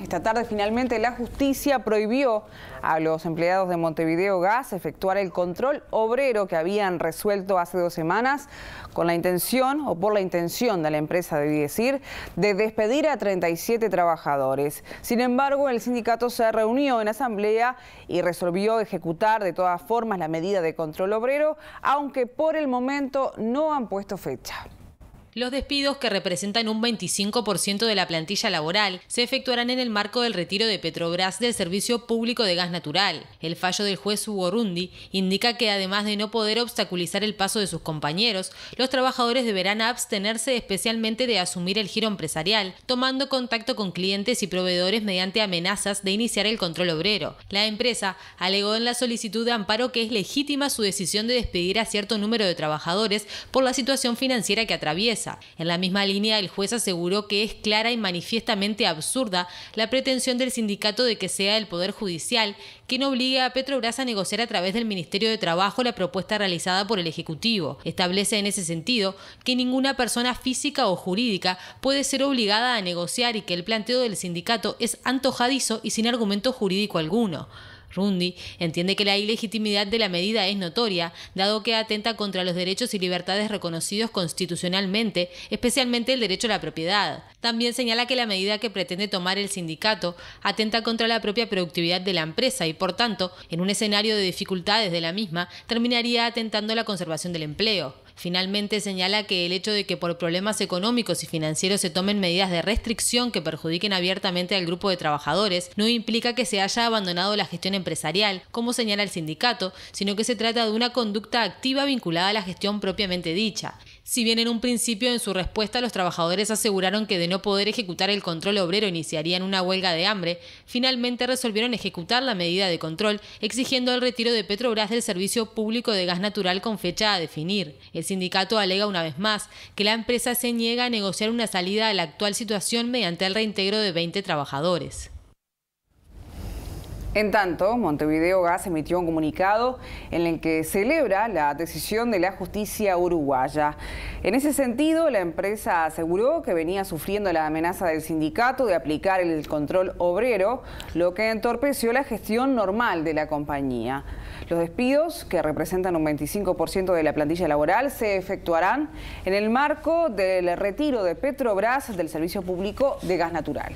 Esta tarde finalmente la justicia prohibió a los empleados de Montevideo Gas efectuar el control obrero que habían resuelto hace dos semanas con la intención o por la intención de la empresa, de decir, de despedir a 37 trabajadores. Sin embargo, el sindicato se reunió en asamblea y resolvió ejecutar de todas formas la medida de control obrero, aunque por el momento no han puesto fecha. Los despidos, que representan un 25% de la plantilla laboral, se efectuarán en el marco del retiro de Petrobras del Servicio Público de Gas Natural. El fallo del juez Uborundi indica que, además de no poder obstaculizar el paso de sus compañeros, los trabajadores deberán abstenerse especialmente de asumir el giro empresarial, tomando contacto con clientes y proveedores mediante amenazas de iniciar el control obrero. La empresa alegó en la solicitud de amparo que es legítima su decisión de despedir a cierto número de trabajadores por la situación financiera que atraviesa en la misma línea, el juez aseguró que es clara y manifiestamente absurda la pretensión del sindicato de que sea el Poder Judicial quien obligue a Petrobras a negociar a través del Ministerio de Trabajo la propuesta realizada por el Ejecutivo. Establece en ese sentido que ninguna persona física o jurídica puede ser obligada a negociar y que el planteo del sindicato es antojadizo y sin argumento jurídico alguno. Rundi entiende que la ilegitimidad de la medida es notoria, dado que atenta contra los derechos y libertades reconocidos constitucionalmente, especialmente el derecho a la propiedad. También señala que la medida que pretende tomar el sindicato atenta contra la propia productividad de la empresa y, por tanto, en un escenario de dificultades de la misma, terminaría atentando la conservación del empleo. Finalmente señala que el hecho de que por problemas económicos y financieros se tomen medidas de restricción que perjudiquen abiertamente al grupo de trabajadores no implica que se haya abandonado la gestión empresarial, como señala el sindicato, sino que se trata de una conducta activa vinculada a la gestión propiamente dicha. Si bien en un principio en su respuesta los trabajadores aseguraron que de no poder ejecutar el control obrero iniciarían una huelga de hambre, finalmente resolvieron ejecutar la medida de control exigiendo el retiro de Petrobras del servicio público de gas natural con fecha a definir. El sindicato alega una vez más que la empresa se niega a negociar una salida a la actual situación mediante el reintegro de 20 trabajadores. En tanto, Montevideo Gas emitió un comunicado en el que celebra la decisión de la justicia uruguaya. En ese sentido, la empresa aseguró que venía sufriendo la amenaza del sindicato de aplicar el control obrero, lo que entorpeció la gestión normal de la compañía. Los despidos, que representan un 25% de la plantilla laboral, se efectuarán en el marco del retiro de Petrobras del servicio público de gas natural.